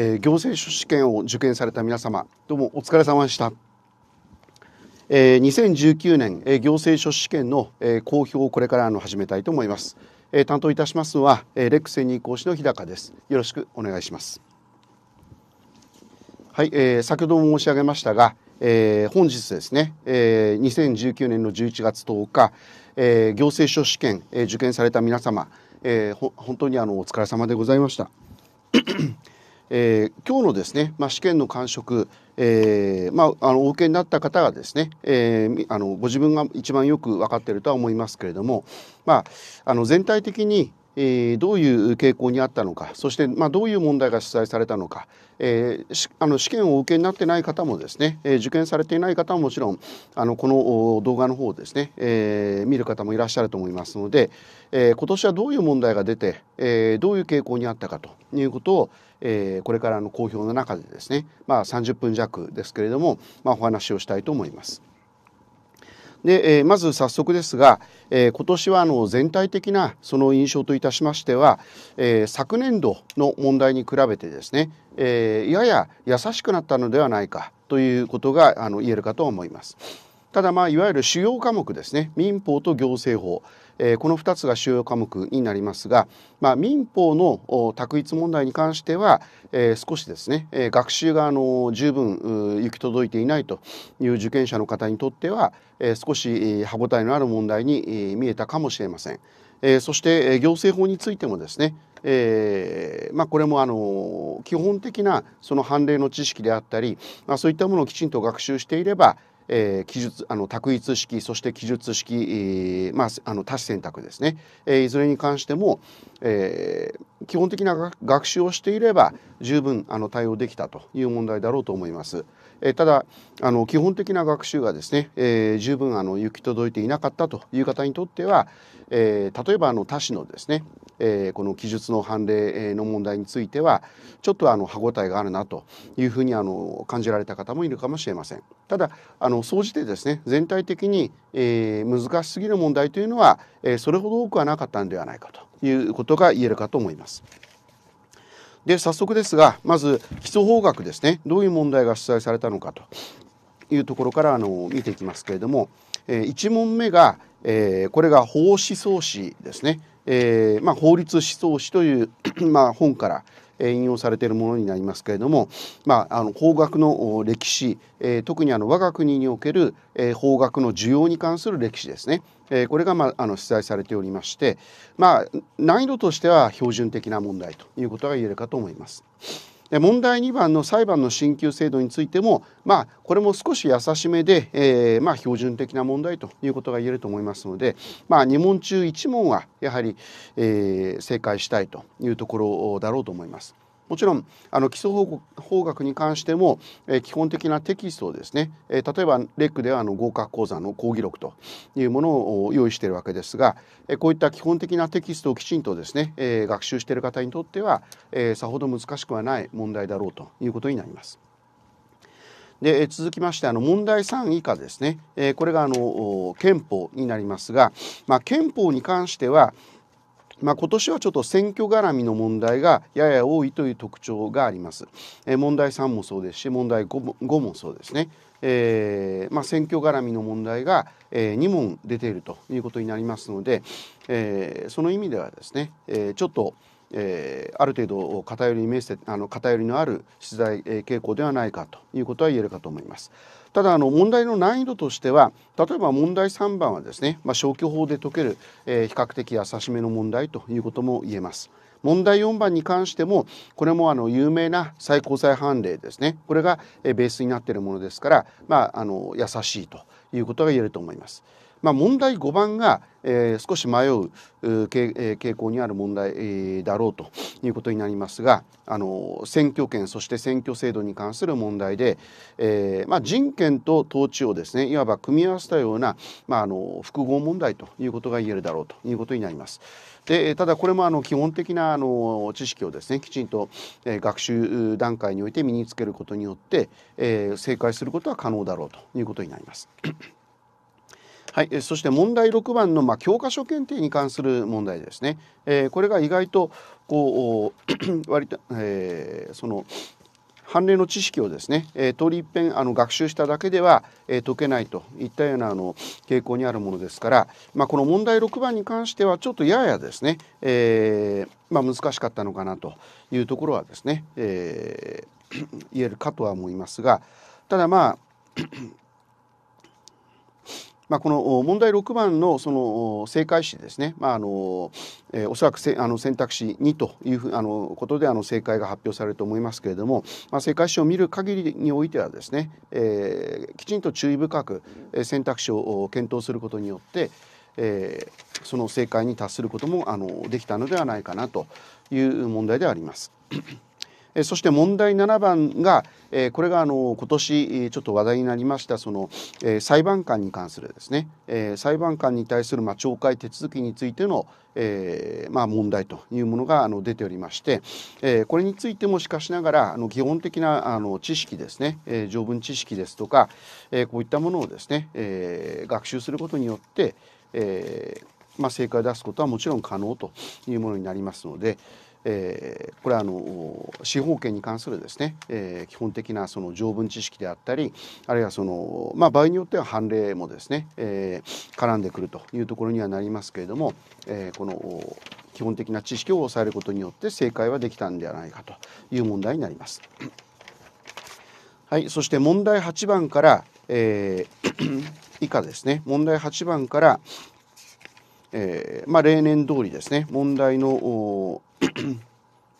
えー、行政書士試験を受験された皆様どうもお疲れ様でした、えー、2019年、えー、行政書士試験の、えー、公表をこれからの始めたいと思います、えー、担当いたしますのは、えー、レックセに移講師の日高ですよろしくお願いしますはい、えー、先ほど申し上げましたが、えー、本日ですね、えー、2019年の11月10日、えー、行政書試験、えー、受験された皆様、えー、ほ本当にあのお疲れ様でございましたえー、今日のですね、まあ、試験の感触、えーまあ、あのお受けになった方がですね、えー、あのご自分が一番よく分かっているとは思いますけれども、まあ、あの全体的に、えー、どういう傾向にあったのかそして、まあ、どういう問題が出題されたのか、えー、あの試験をお受けになってない方もですね、えー、受験されていない方ももちろんあのこの動画の方ですね、えー、見る方もいらっしゃると思いますので、えー、今年はどういう問題が出て、えー、どういう傾向にあったかということを、えー、これからの公表の中でですね、まあ、30分弱ですけれども、まあ、お話をしたいと思います。で、えー、まず早速ですが、えー、今年はあの全体的なその印象といたしましては、えー、昨年度の問題に比べてですね、えー、やや優しくなったのではないかということがあの言えるかと思います。ただまあいわゆる主要科目ですね民法と行政法この2つが主要科目になりますが、まあ、民法の択一問題に関しては、え少しですね、学習があの十分行き届いていないという受験者の方にとっては、え少し歯応えのある問題に見えたかもしれません。えそして行政法についてもですねえーまあ、これもあの基本的なその判例の知識であったり、まあ、そういったものをきちんと学習していれば、えー、記述あの択一式そして記述式、えー、まあ、あの多子選択ですね、えー、いずれに関しても、え基本的な学習をしていれば十分あの対応できたという問題だろうと思います。えただあの基本的な学習がですね、えー、十分あの行き届いていなかったという方にとっては、えー、例えばあの他市のですね、えー、この記述の判例の問題についてはちょっとあの歯ごたえがあるなというふうにあの感じられた方もいるかもしれません。ただあの総じてですね全体的に、え難しすぎる問題というのは、えそれほど多くはなかったんではないかということが言えるかと思います。で早速ですがまず基礎法学ですねどういう問題が出題されたのかというところからあの見ていきますけれども、えー、1問目が、えー、これが法思想史ですね、えーまあ、法律思想史という まあ、本から引用されているものになりますけれども、まあ、あの法学の歴史、えー、特にあの我が国における、えー、法学の需要に関する歴史ですねえー、これが、まあ、あの出題されておりまして、まあ、難易度としては標準的な問題ということが言えるかと思います。で問題2番の裁判の請求制度についても、まあ、これも少し優しめで、えー、まあ、標準的な問題ということが言えると思いますので、まあ、2問中1問はやはり、えー、正解したいというところだろうと思います。もちろんあの基礎法学に関しても、えー、基本的なテキストをですね、えー、例えばレックではあの合格講座の講義録というものを用意しているわけですが、えー、こういった基本的なテキストをきちんとですね、えー、学習している方にとっては、えー、さほど難しくはない問題だろうということになります。で続きましてあの問題3以下ですね、えー、これがあの憲法になりますが、まあ、憲法に関してはまあ、今年はちょっと選挙絡みの問題がやや多いという特徴があります。え問題3もそうですし問題 5, も5もそうですね。えーまあ、選挙絡みの問題が、えー、2問出ているということになりますので、えー、その意味ではですね、えー、ちょっと、えー、ある程度偏りにあの偏りのある出題、傾向ではないかということは言えるかと思います。ただあの問題の難易度としては例えば問題3番はですね、まあ、消去法で解ける、えー、比較的優しめの問題ということも言えます。問題4番に関してもこれもあの有名な最高裁判例ですねこれがベースになっているものですから、まあ、あの優しいということが言えると思います。まあ、問題5番が、えー、少し迷う傾向にある問題だろうということになりますがあの選挙権そして選挙制度に関する問題で、えーまあ、人権と統治をですねいわば組み合わせたような、まあ、あの複合問題ということが言えるだろうということになります。でただこれもあの基本的なあの知識をですねきちんと、学習段階において身につけることによって、えー、正解することは可能だろうということになります。はい、そして問題6番の、まあ、教科書検定に関する問題ですね。えー、これが意外とこう 割と、えー、その判例の知識をですね、えー、通り一遍あの学習しただけでは、えー、解けないといったようなあの傾向にあるものですから、まあ、この問題6番に関してはちょっとややですね、えーまあ、難しかったのかなというところはですね、えー、言えるかとは思いますがただまあまあ、この問題6番のその正解詞ですね、まああのえー、おそらくせあの選択肢2というふあのことであの正解が発表されると思いますけれども、まあ、正解詞を見る限りにおいてはですね、えー、きちんと注意深く選択肢を検討することによって、えー、その正解に達することもあのできたのではないかなという問題であります。えそして問題7番が、えこれがあの今年ちょっと話題になりましたその、え裁判官に関するですね、え裁判官に対する、ま懲戒手続きについての、えー、まあ、問題というものがあの出ておりまして、えー、これについてもしかしながらあの基本的なあの知識ですね、えー、条文知識ですとか、えこういったものをですね、え学習することによって、えまあ、成を出すことはもちろん可能というものになりますので、えー、これはあの司法権に関するですね、えー、基本的なその条文知識であったりあるいはその、まあ、場合によっては判例もですね、えー、絡んでくるというところにはなりますけれども、えこの基本的な知識を抑えることによって正解はできたんではないかという問題になります。はい、そして問題8番から、え 以下ですね問題8番から、えまあ、例年通りですね問題の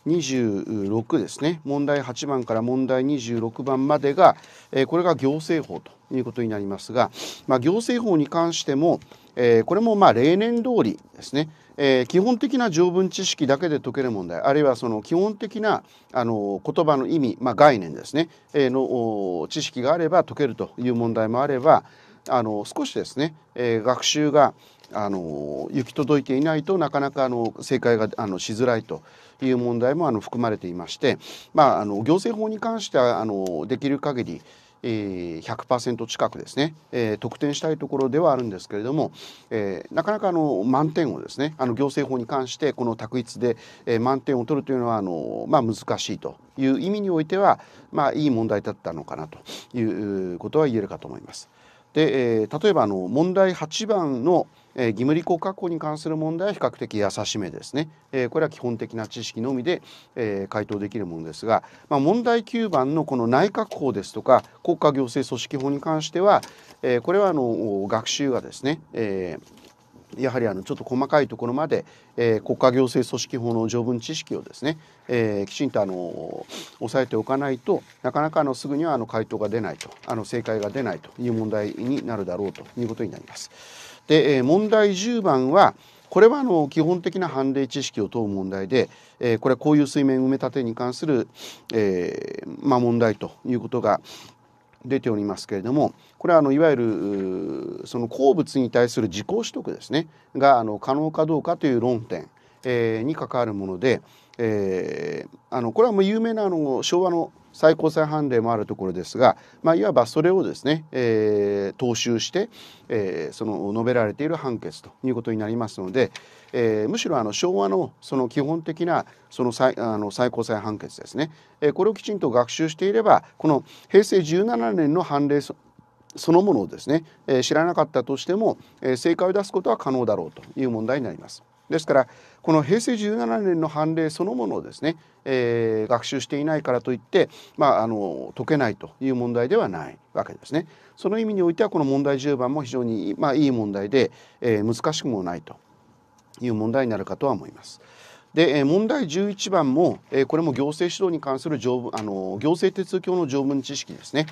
26 ですね問題8番から問題26番までが、えー、これが行政法ということになりますが、まあ、行政法に関しても、えー、これもまあ例年通りですね、えー、基本的な条文知識だけで解ける問題あるいはその基本的なあの言葉の意味、まあ、概念ですね、えー、の知識があれば解けるという問題もあればあの少しですね、えー、学習があの行き届いていないとなかなかあの正解があのしづらいという問題もあの含まれていまして、まあ、あの行政法に関してはあのできる限り100%近くですね、えー、得点したいところではあるんですけれども、えー、なかなかあの満点をですねあの行政法に関してこの択一で、えー、満点を取るというのはあの、まあ、難しいという意味においては、まあ、いい問題だったのかなということは言えるかと思います。で、えー、例えばあの問題8番の「え義務履行確保に関する問題は比較的優しめですね、えこれは基本的な知識のみで、え回答できるものですが、まあ、問題9番のこの内閣法ですとか国家行政組織法に関しては、えこれはあの学習がですね、えー、やはりあのちょっと細かいところまで、えー、国家行政組織法の条文知識をですね、えー、きちんとあの押さえておかないとなかなかあのすぐにはあの回答が出ないとあの正解が出ないという問題になるだろうということになります。で、え問題10番はこれはあの基本的な判例知識を問う問題で、えー、これはこういう水面埋め立てに関する、えー、まあ、問題ということが出ておりますけれどもこれはあのいわゆるその鉱物に対する自己取得ですねがあの可能かどうかという論点、えー、に関わるもので、えあのこれはもう有名なあの昭和の最高裁判例もあるところですが、まあ、いわばそれをですね、えー、踏襲して、えー、その述べられている判決ということになりますので、えー、むしろあの昭和のその基本的なその最あの最高裁判決ですね、えー、これをきちんと学習していればこの平成17年の判例そのものをですね、えー、知らなかったとしても、えー、正解を出すことは可能だろうという問題になります。ですからこの平成17年の判例そのものをですね、えー、学習していないからといって、まあ、あの解けないという問題ではないわけですね。その意味においてはこの問題10番も非常に、まあ、いい問題で、えー、難しくもないという問題になるかとは思います。で問題11番もこれも行政指導に関する条文あの行政手続きの条文知識ですね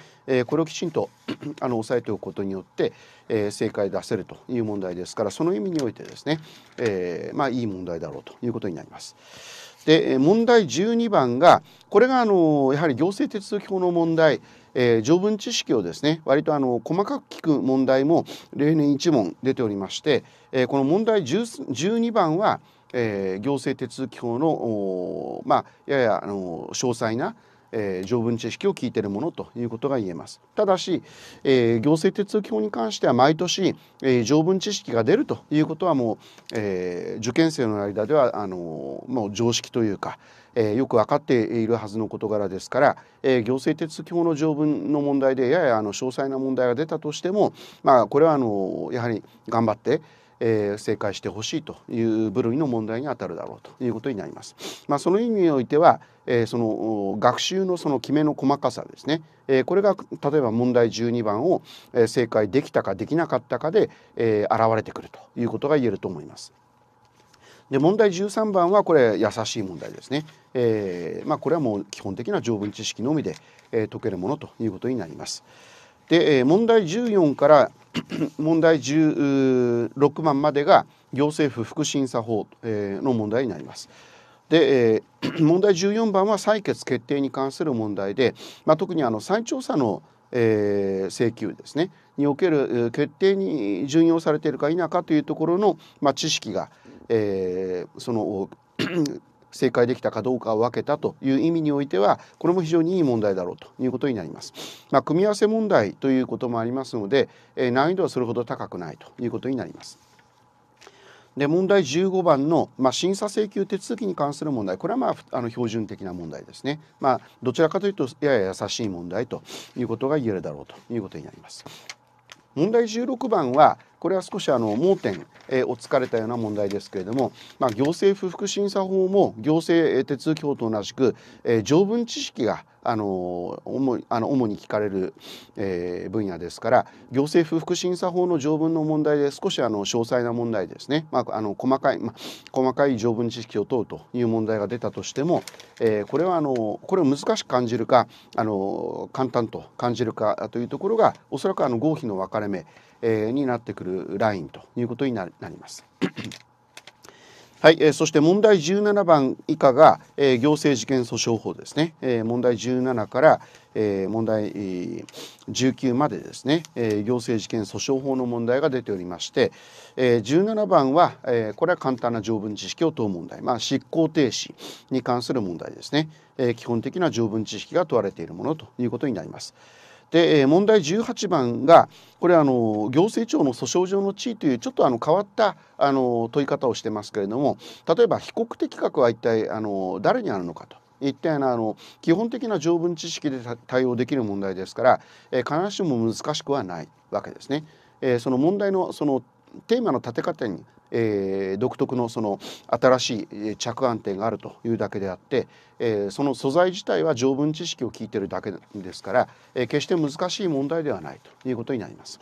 これをきちんと あの押さえておくことによって正解出せるという問題ですからその意味においてですね、えー、まあいい問題だろうということになります。で問題12番がこれがあのやはり行政手続き法の問題、えー、条文知識をですね割とあの細かく聞く問題も例年1問出ておりまして、えー、この問題12番は「えー、行政手続き法のまあ、ややあの詳細な、えー、条文知識を聞いているものということが言えます。ただし、えー、行政手続き法に関しては毎年、えー、条文知識が出るということはもう、え受験生の間ではあのもう常識というか、えよく分かっているはずの事柄ですから、え行政手続き法の条文の問題でややあの詳細な問題が出たとしても、まあ、これはあのやはり頑張って。えー、正解してほしいという部類の問題にあたるだろうということになります。まあ、その意味においては、えー、その学習のその決めの細かさですね、えー、これが例えば問題12番を、え正解できたかできなかったかで、えー、現れてくるということが言えると思います。で問題13番はこれ優しい問題ですね、えーまあ、これはもう基本的な条文知識のみで、えー、解けるものということになります。で問題14から 問題16番までが行政府副審査法の問題になります。で、え 問題14番は採決決定に関する問題で、まあ、特にあの再調査の、えー、請求ですねにおける決定に順用されているか否かというところの、まあ、知識が、えー、その正解できたかどうかを分けたという意味においてはこれも非常にいい問題だろうということになります。まあ、組み合わせ問題ということもありますので、え難易度はそれほど高くないということになります。で問題15番の、まあ、審査請求手続きに関する問題これはまああの標準的な問題ですね、まあ、どちらかというとやや優しい問題ということが言えるだろうということになります。問題16番はこれは少しあの盲点、えー、をつかれたような問題ですけれども、まあ、行政不服審査法も行政手続き法と同じく、えー、条文知識があの主あの主に聞かれる、えー、分野ですから行政不服審査法の条文の問題で少しあの詳細な問題ですね、まあ、あの細かい、ま細かい条文知識を問うという問題が出たとしても、えー、これはあのこれを難しく感じるかあの簡単と感じるかというところがおそらくあの合否の分かれ目、えー、になってくるラインということになります。はい、えー、そして問題17番以下が、えー、行政事件訴訟法ですね、えー、問題17から、えー、問題19までですね、えー、行政事件訴訟法の問題が出ておりまして、えー、17番は、えー、これは簡単な条文知識を問う問題、まあ、執行停止に関する問題ですね、えー、基本的な条文知識が問われているものということになります。で問題18番がこれあの行政庁の訴訟上の地位というちょっとあの変わったあの問い方をしてますけれども例えば被告的格は一体あの誰にあるのかと。いったようなあの基本的な条文知識で対応できる問題ですから、えー、必ずしも難しくはないわけですね。えー、その問題のそのテーマの立て方にえー、独特のその新しい着眼点があるというだけであって、えー、その素材自体は条文知識を聞いてるだけですから、えー、決して難しい問題ではないということになります。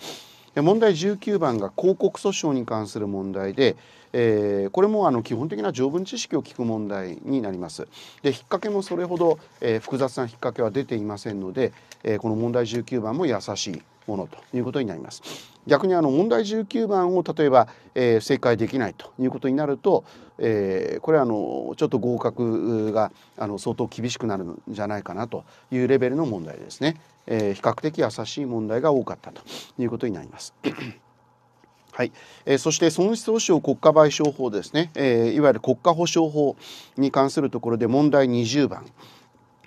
問題19番が広告訴訟に関する問題で、えー、これもあの基本的な条文知識を聞く問題になります。で引っ掛けもそれほど、えー、複雑な引っ掛けは出ていませんので、えー、この問題19番も優しいものということになります。逆にあの問題19番を例えば、えー、正解できないということになると、えー、これはあのちょっと合格があの相当厳しくなるんじゃないかなというレベルの問題ですね、えー、比較的優しい問題が多かったということになります。はい、えー、そして損失訴訟国家賠償法ですね、えー、いわゆる国家保償法に関するところで問題20番。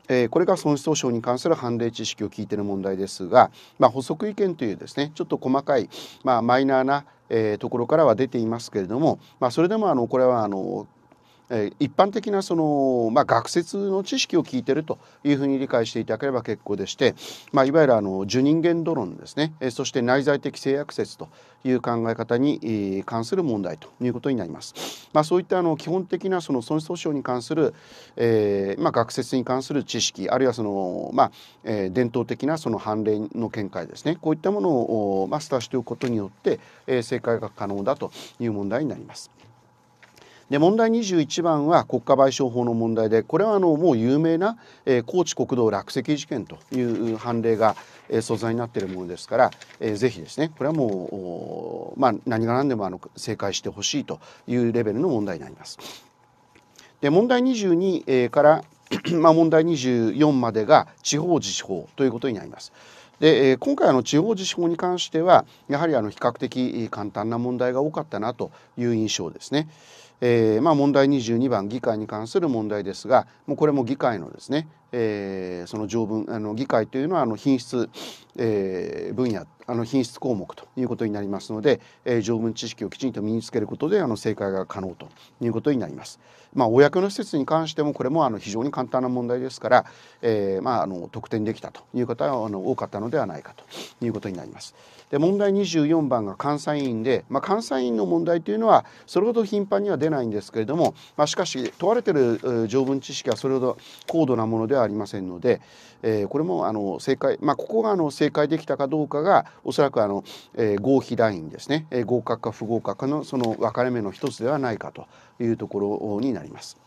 えー、これが損失訴訟に関する判例知識を聞いている問題ですが、まあ、補足意見というですねちょっと細かい、まあ、マイナーなえー、ところからは出ていますけれども、まあ、それでもあのこれはあのえ一般的なその、まあ、学説の知識を聞いてるというふうに理解していただければ結構でして、まあ、いわゆるあの受人間ドローンですね、えそして内在的制約説という考え方に関する問題ということになります。まあ、そういったあの基本的なその損失訴訟に関する、えー、まあ、学説に関する知識あるいはその、まあえー、伝統的なその判例の見解ですねこういったものをマスターしておくことによって、えー、正解が可能だという問題になります。で問題21番は国家賠償法の問題でこれはあのもう有名な、えー、高知国道落石事件という判例が、えー、素材になっているものですから、えー、ぜひですねこれはもう、まあ、何が何でもあの正解してほしいというレベルの問題になります。で問題22、えから まあ問題24までが地方自治法ということになります。で、え今回の地方自治法に関してはやはりあの比較的簡単な問題が多かったなという印象ですね。えー、まあ、問題22番議会に関する問題ですがもうこれも議会のですね、えー、その条文あの議会というのはあの品質、えー、分野あの品質項目ということになりますので、え条文知識をきちんと身につけることであの正解が可能ということになります。まあ、公の施設に関してもこれもあの非常に簡単な問題ですから、えまあ、あの得点できたという方はあの多かったのではないかということになります。で問題24番が監査委員で、まあ、監査委員の問題というのはのはそれほど頻繁には出ないんですけれども、まあ、しかし問われてる条文知識はそれほど高度なものではありませんので、えー、これもあの正解、まあ、ここがあの正解できたかどうかがおそらくあの、えー、合否ラインですね、えー、合格か不合格かのその分かれ目の一つではないかというところになります。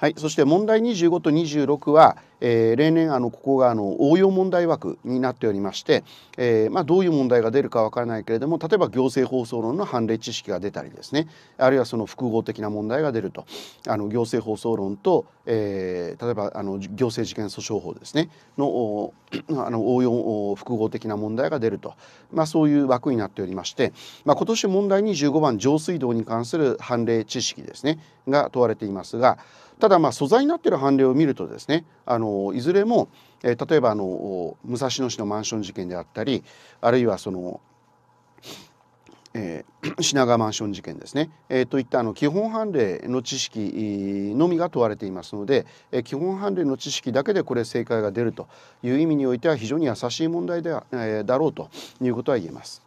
はい、そして問題25と26は、えー、例年あのここがあの応用問題枠になっておりまして、えーまあ、どういう問題が出るかわからないけれども例えば行政放送論の判例知識が出たりですねあるいはその複合的な問題が出るとあの行政放送論と、えー、例えばあの行政事件訴訟法ですねの あの応用複合的な問題が出ると、まあ、そういう枠になっておりまして、まあ、今年問題25番上水道に関する判例知識ですねが問われていますがただまあ素材になっている判例を見るとですねあのいずれも、えー、例えばあの武蔵野市のマンション事件であったりあるいはその、えー、品川マンション事件ですね、えー、といったあの基本判例の知識のみが問われていますので、えー、基本判例の知識だけでこれ正解が出るという意味においては非常に優しい問題でえー、だろうということは言えます。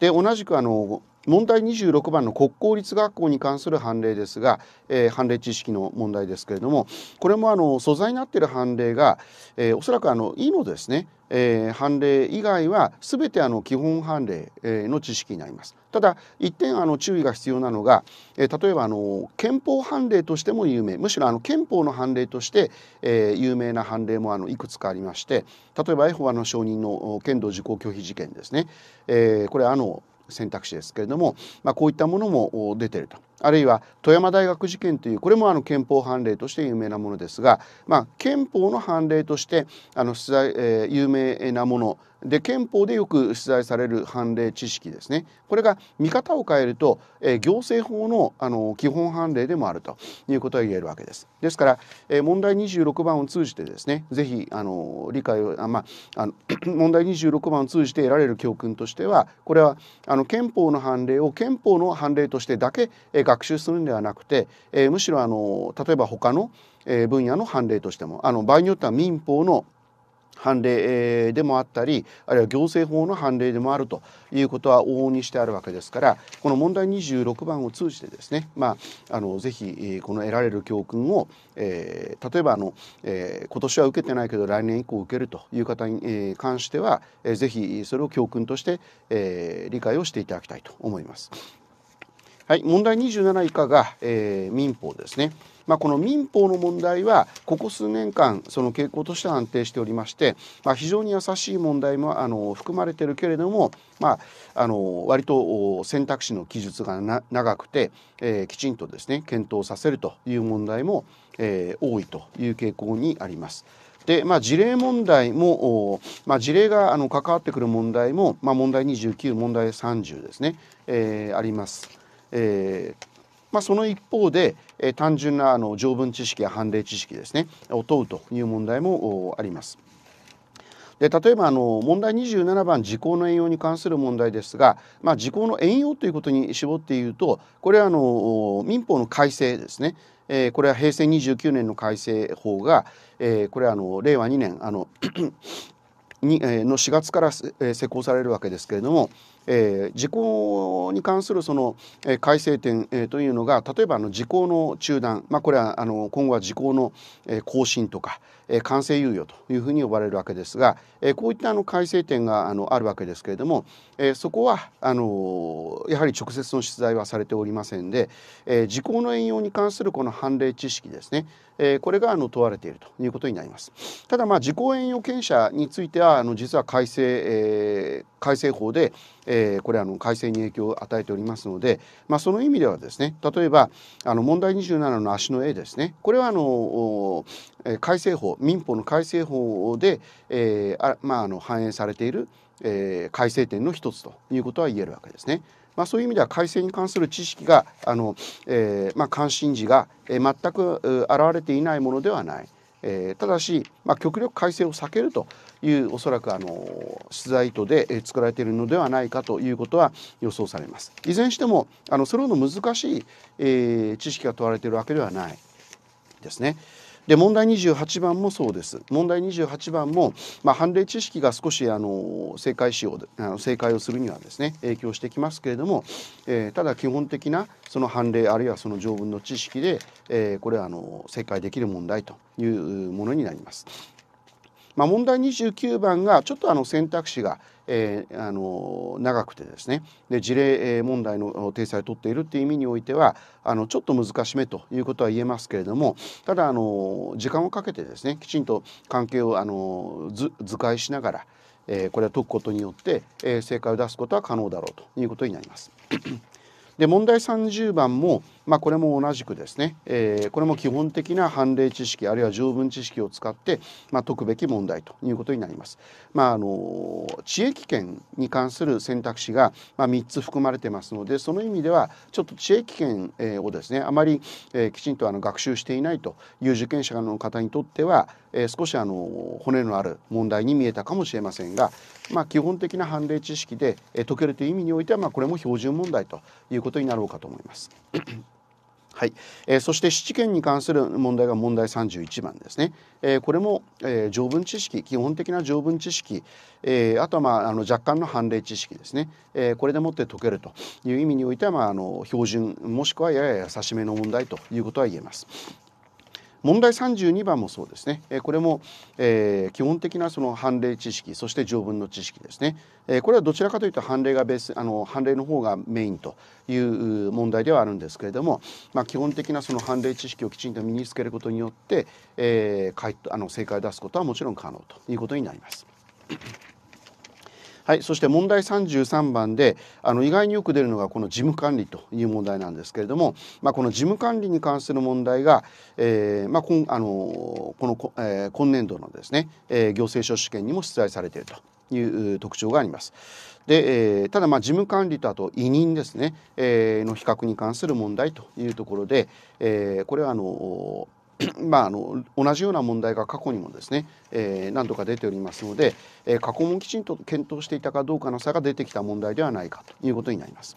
で同じくあの問題26番の国公立学校に関する判例ですが、えー、判例知識の問題ですけれどもこれもあの素材になっている判例が、えー、おそらくあのいのですね、えー、判例以外は全てあの基本判例、えー、の知識になります。ただ一点あの注意が必要なのが、えー、例えばあの憲法判例としても有名むしろあの憲法の判例として、えー、有名な判例もあのいくつかありまして例えばエホバの証人の剣道受講拒否事件ですね、えー、これあの選択肢ですけれども、まあ、こういったものも出てると。あるいは富山大学事件というこれもあの憲法判例として有名なものですが、まあ、憲法の判例としてあの出題、えー、有名なもので憲法でよく出題される判例知識ですねこれが見方を変えると、えー、行政法のあの基本判例でもあるということが言えるわけです。ですから、えー、問題26番を通じてですねぜひあの理解をあ、まあ、あの 問題26番を通じて得られる教訓としてはこれはあの憲法の判例を憲法の判例としてだけ、えー、学習するんではなくて、えむしろあの例えば他の、え分野の判例としてもあの場合によっては民法の判例でもあったりあるいは行政法の判例でもあるということは往々にしてあるわけですからこの問題26番を通じてですね、まあ、あのぜひこの得られる教訓を、えー、例えばあの、えー、今年は受けてないけど来年以降受けるという方に、関しては、えー、ぜひそれを教訓として、えー、理解をしていただきたいと思います。はい、問題27以下が、えー、民法ですね。まあ、この民法の問題はここ数年間その傾向として安定しておりまして、まあ、非常に優しい問題もあの含まれてるけれども、まあ、あの割と選択肢の記述が長くて、えー、きちんとですね検討させるという問題も、えー、多いという傾向にあります。で、まあ、事例問題も、まあ、事例があの関わってくる問題も、まあ、問題29問題30ですね、えー、あります。えーまあ、その一方で、え単純なあの条文知識や判例知識ですねを問うという問題もあります。で例えばあの問題27番時効の援用に関する問題ですが、まあ、時効の援用ということに絞って言うとこれはあの民法の改正ですね、えー、これは平成29年の改正法が、えー、これはあの令和2年あの に、えの4月から、え施行されるわけですけれどもえー、時効に関するその、えー、改正点、えー、というのが例えばあの時効の中断、まあ、これはあの今後は時効の、えー、更新とか、えー、完成猶予というふうに呼ばれるわけですが、えー、こういったあの改正点があのあるわけですけれども、えー、そこはあのやはり直接の出題はされておりませんで、えー、時効の援用に関するこの判例知識ですね、えー、これがあの問われているということになります。ただまあ時効援用権者についてはあの実は改正、えー、改正法でえー、これあの改正に影響を与えておりますので、まあ、その意味ではですね例えばあの問題27の足の絵ですねこれはあの改正法民法の改正法で、えーあまあ、あの反映されている、えー、改正点の一つということは言えるわけですね。まあ、そういう意味では改正に関する知識があの、えーまあ、関心事が、え全く現れていないものではない。えー、ただし、まあ、極力改正を避けるというおそらくあの出題意図で、え作られているのではないかということは予想されます。いずれにしてもあのそれほど難しい、えー、知識が問われているわけではないですね。で問題28番もそうです問題28番も、まあ、判例知識が少しあの正解使用あの正解をするにはですね影響してきますけれども、えー、ただ基本的なその判例あるいはその条文の知識で、えー、これはあの正解できる問題というものになります。まあ、問題29番がちょっとあの選択肢が、えー、あの長くてですねで事例問題の体裁を取っているっていう意味においてはあのちょっと難しめということは言えますけれどもただあの時間をかけてですねきちんと関係をあの図解しながら、えー、これは解くことによって、えー、正解を出すことは可能だろうということになります。で問題30番もまあ、これも同じくですね、えー、これも基本的な判例知識あるいは条文知識を使って、まあ、解くべき問題ということになります。まあ、あの地域権に関する選択肢が、まあ、3つ含まれてますのでその意味ではちょっと地域権をですねあまり、えー、きちんとあの学習していないという受験者の方にとっては、えー、少しあの骨のある問題に見えたかもしれませんが、まあ、基本的な判例知識で、えー、解けるという意味においては、まあ、これも標準問題ということになろうかと思います。はい、えー、そして七件に関する問題が問題31番ですね、えー、これも、えー、条文知識基本的な条文知識、えー、あとは、まあ、あの若干の判例知識ですね、えー、これでもって解けるという意味においては、まあ、あの標準もしくはやや優しめの問題ということは言えます。問題32番もそうですね、これも、えー、基本的なその判例知識そして条文の知識ですね、えこれはどちらかというと判例がベースあの判例の方がメインという問題ではあるんですけれども、まあ、基本的なその判例知識をきちんと身につけることによって、えー、あの正解を出すことはもちろん可能ということになります。はい、そして問題33番であの意外によく出るのがこの事務管理という問題なんですけれども、まあ、この事務管理に関する問題が、えーまあ、こんあのこの、こ、えー、今年度のですね、えー、行政書士試験にも出題されているという特徴があります。で、えー、ただまあ事務管理とあと委任ですね、えー、の比較に関する問題というところで、えー、これはあのーまあ、あの同じような問題が過去にもですね、えー、何度か出ておりますので、えー、過去もきちんと検討していたかどうかの差が出てきた問題ではないかということになります。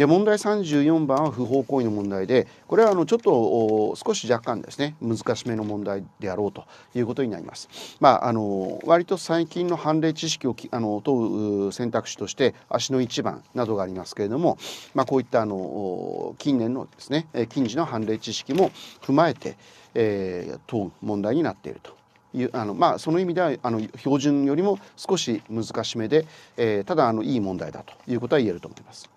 で問題34番は不法行為の問題でこれはあのちょっと少し若干ですね難しめの問題であろうということになります。まあ、あの割と最近の判例知識をあの問う選択肢として足の1番などがありますけれども、まあ、こういったあの近年のですね近似の判例知識も踏まえて、えー、問う問題になっているというあのまあその意味ではあの標準よりも少し難しめで、えー、ただあのいい問題だということは言えると思います。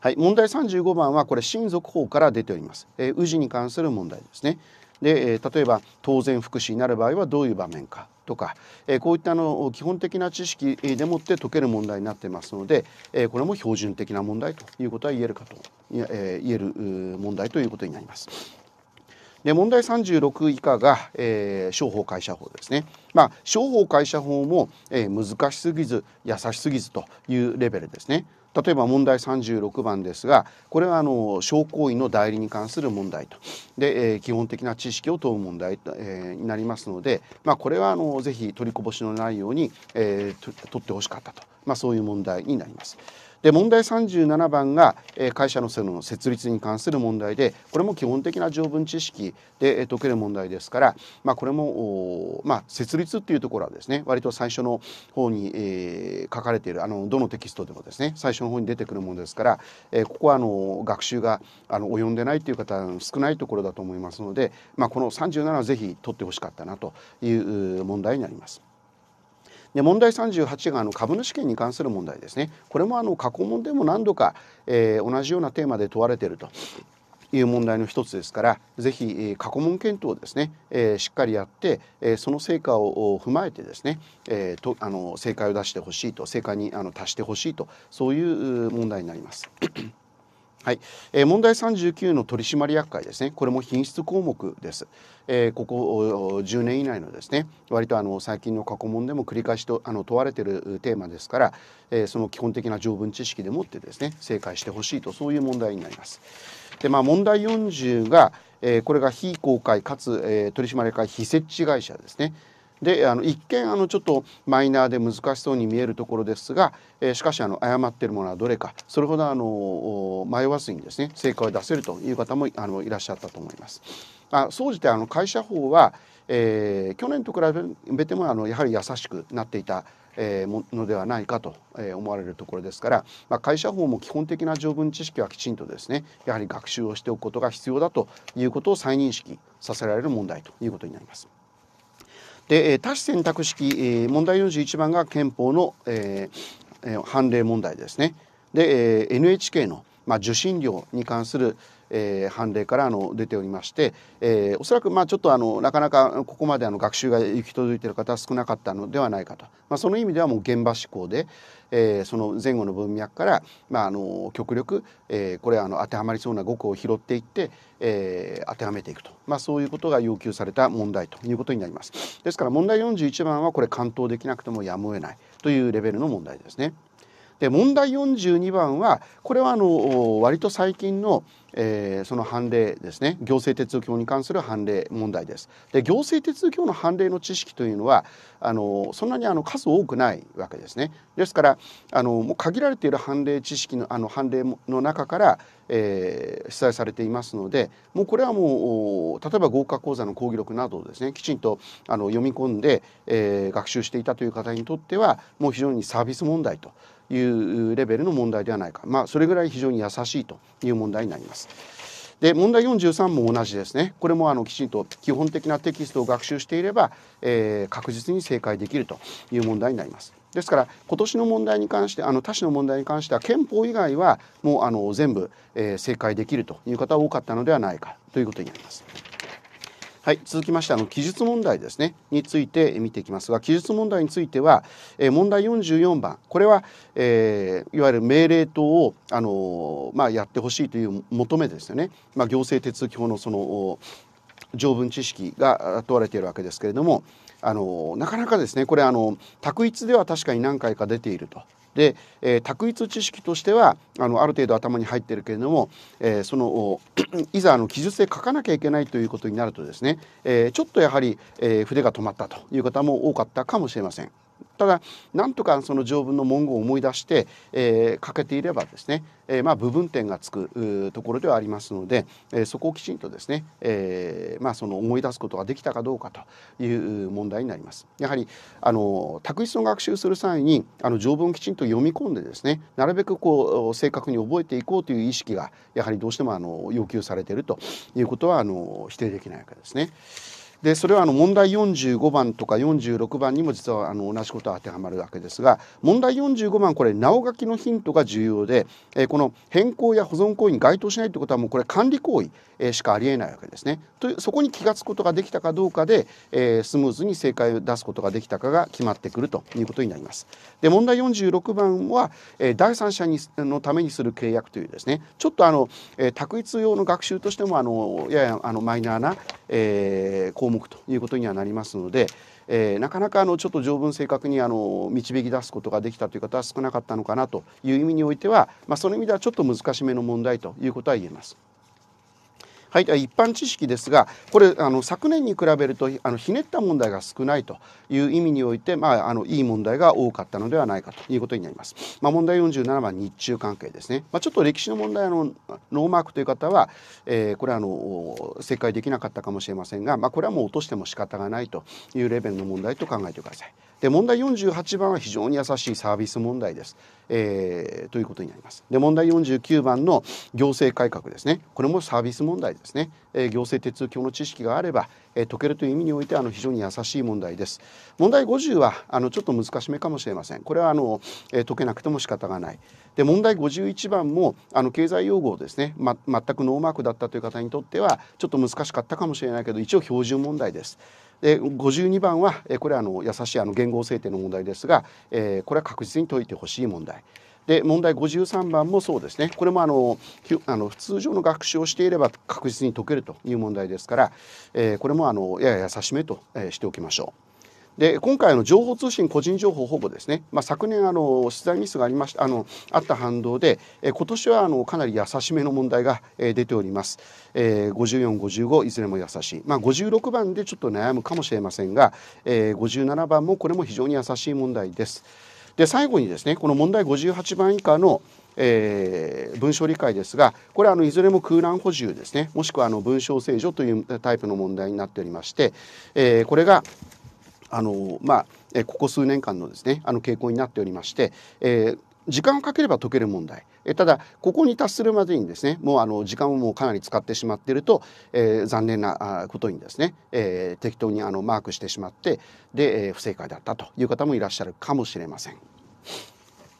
はい、問題35番はこれ親族法から出ております、えー、氏に関する問題ですね。で、えー、例えば当然福祉になる場合はどういう場面かとか、えー、こういったの基本的な知識でもって解ける問題になってますので、えー、これも標準的な問題ということは言えるかと、えー、言える問題ということになります。で問題36以下が、えー、商法会社法ですね。まあ、商法会社法も、えー、難しすぎず優しすぎずというレベルですね。例えば問題36番ですがこれはあの商行為の代理に関する問題とで、えー、基本的な知識を問う問題と、えー、になりますので、まあ、これはあのぜひ取りこぼしのないように、えー、取ってほしかったと、まあ、そういう問題になります。で問題37番が、えー、会社のその設立に関する問題でこれも基本的な条文知識で、えー、解ける問題ですから、まあ、これもまあ、設立っていうところはですね割と最初の方に、えー、書かれているあのどのテキストでもですね最初の方に出てくるものですから、えここはあの学習があの及んでないという方少ないところだと思いますので、まあ、この37はぜひ取ってほしかったなという問題になります。で問題38があの株主権に関する問題ですねこれもあの過去問でも何度か、えー、同じようなテーマで問われているという問題の一つですからぜひ過去問検討をですね、えー、しっかりやって、えー、その成果を踏まえてですね、えー、とあの正解を出してほしいと正解にあの達してほしいとそういう問題になります。はい、えー、問題39の取締役会ですねこれも品質項目です、えー、ここ10年以内のですね割とあの最近の過去問でも繰り返しとあの問われているテーマですから、えー、その基本的な条文知識でもってですね正解してほしいとそういう問題になります。でまあ、問題40が、えー、これが非公開かつ、えー、取締役会非設置会社ですねであの一見あのちょっとマイナーで難しそうに見えるところですが、えー、しかしあの誤っているものはどれかそれほどあの迷わずにですね成果を出せるという方もあのいらっしゃったと思います。あ総じてあの会社法は、えー、去年と比べてもあのやはり優しくなっていたえものではないかと、え思われるところですから、まあ、会社法も基本的な条文知識はきちんとですねやはり学習をしておくことが必要だということを再認識させられる問題ということになります。で多種選択式問題41番が憲法の、えー、判例問題ですね。で NHK の「まあ、受信料に関する、えー、判例からあの出ておりまして、えー、おそらくまあちょっとあのなかなかここまであの学習が行き届いている方は少なかったのではないかと、まあ、その意味ではもう現場志向で、えー、その前後の文脈から、まあ、あの極力、えー、これあの当てはまりそうな語句を拾っていって、えー、当てはめていくと、まあ、そういうことが要求された問題ということになります。ですから問題41番はこれ完答できなくてもやむを得ないというレベルの問題ですね。で問題42番はこれはあの割と最近の、えー、その判例ですね行政手続き法に関する判例問題です。で行政手続法の判例の知識というのはあのそんなにあの数多くないわけですね。ですからあのもう限られている判例知識のあの判例の中から、えー、記されていますのでもうこれはもう例えば合格講座の講義録などをですねきちんとあの読み込んで、えー、学習していたという方にとってはもう非常にサービス問題というレベルの問題ではないか、まあ、それぐらい非常に優しいという問題になります。で問題43も同じですねこれもあのきちんと基本的なテキストを学習していれば、えー、確実に正解できるという問題になります。ですから今年の問題に関してあの他種の問題に関しては憲法以外はもうあの全部、えー、正解できるという方多かったのではないかということになります。はい、続きましてあの記述問題ですねについて見ていきますが記述問題については、えー、問題44番これは、えー、いわゆる命令等を、あのまあ、やってほしいという求めですよね、まあ、行政手続き法のその条文知識が問われているわけですけれどもあのなかなかですねこれあの択一では確かに何回か出ているとで、えー、択一知識としてはあのある程度頭に入ってるけれども、えー、その いざあの記述で書かなきゃいけないということになるとですね、えー、ちょっとやはり、え筆が止まったという方も多かったかもしれません。ただなんとかその条文の文言を思い出して、えー、かけていればですね、えー、まあ部分点がつくところではありますので、えー、そこをきちんとですね、えー、まあその思い出すことができたかどうかという問題になります。やはりあの卓一の学習する際にあの条文をきちんと読み込んでですねなるべくこう正確に覚えていこうという意識がやはりどうしてもあの要求されているということはあの否定できないわけですね。でそれはあの問題45番とか46番にも実はあの同じことは当てはまるわけですが問題45番これ直書きのヒントが重要で、えー、この変更や保存行為に該当しないということはもうこれ管理行為、えー、しかありえないわけですね。というそこに気が付くことができたかどうかで、えー、スムーズに正解を出すことができたかが決まってくるということになります。で問題46番は、えー、第三者にのためにする契約というですねちょっとあの、えー、択一用の学習としてもあのややあのマイナーな、えー、項目ということにはなりますので、えー、なかなかあのちょっと条文正確にあの導き出すことができたという方は少なかったのかなという意味においては、まあ、その意味ではちょっと難しめの問題ということは言えます。はい、一般知識ですがこれあの昨年に比べるとあのひねった問題が少ないという意味において、まあ、あのいい問題が多かったのではないかということになります。まあ、問題47番日中関係ですね、まあ、ちょっと歴史の問題のノーマークという方は、えー、これはあの正解できなかったかもしれませんが、まあ、これはもう落としても仕方がないというレベルの問題と考えてください。で問題48番は非常に優しいサービス問題です、えー、ということになりますで問題49番の行政改革ですねこれもサービス問題ですね、えー、行政手続教の知識があれば、えー、解けるという意味においてあの非常に優しい問題です問題50はあのちょっと難しめかもしれませんこれはあの、えー、解けなくても仕方がないで問題51番もあの経済用語ですね、ま、全くノーマークだったという方にとってはちょっと難しかったかもしれないけど一応標準問題ですで52番はこれはあの優しいあの言語制定の問題ですが、えー、これは確実に解いてほしい問題。で問題53番もそうですねこれもあのあの通常の学習をしていれば確実に解けるという問題ですから、えー、これもあのやや優しめと、えしておきましょう。で今回の情報通信個人情報保護ですね、まあ、昨年あの取材ミスがありましたあのあった反動で、え今年はあのかなり優しめの問題が、え出ております、えー、54、55いずれも優しい、まあ、56番でちょっと悩むかもしれませんが、えー、57番もこれも非常に優しい問題です。で最後にですねこの問題58番以下のえー、文章理解ですがこれはあのいずれも空欄補充ですねもしくはあの文章正常というタイプの問題になっておりまして、えー、これがあのまあ、えここ数年間のですねあの傾向になっておりまして、えー、時間をかければ解ける問題えただここに達するまでにですねもうあの時間をもうかなり使ってしまっていると、えー、残念なことにですね、えー、適当にあのマークしてしまってで、えー、不正解だったという方もいらっしゃるかもしれません。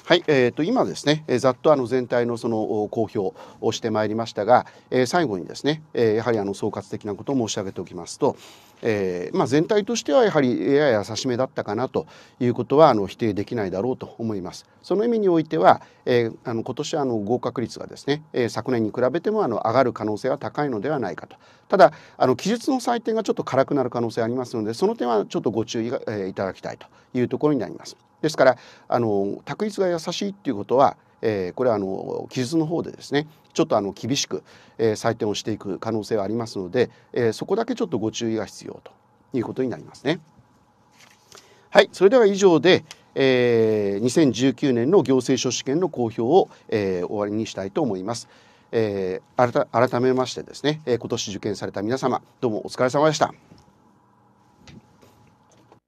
はい、えー、と今ですね、ざっとあの全体のその公表をしてまいりましたが、え最後にですね、えやはりあの総括的なことを申し上げておきますと、えーまあ、全体としてはやはりやや優しめだったかなということはあの否定できないだろうと思います。その意味においては、えー、あの今年あの合格率がですね、えー、昨年に比べてもあの上がる可能性は高いのではないかと。ただあの記述の採点がちょっと辛くなる可能性ありますのでその点はちょっとご注意が、えー、いただきたいというところになります。ですからあの択一が優しいっていうことはえー、これはあの記述の方でですねちょっとあの厳しく、えー、採点をしていく可能性はありますので、えー、そこだけちょっとご注意が必要ということになりますね。はいそれでは以上で、えー、2019年の行政書士験の公表を、えー、終わりにしたいと思います。えー、改めましてですね、えー、今年受験された皆様どうもお疲れ様でした。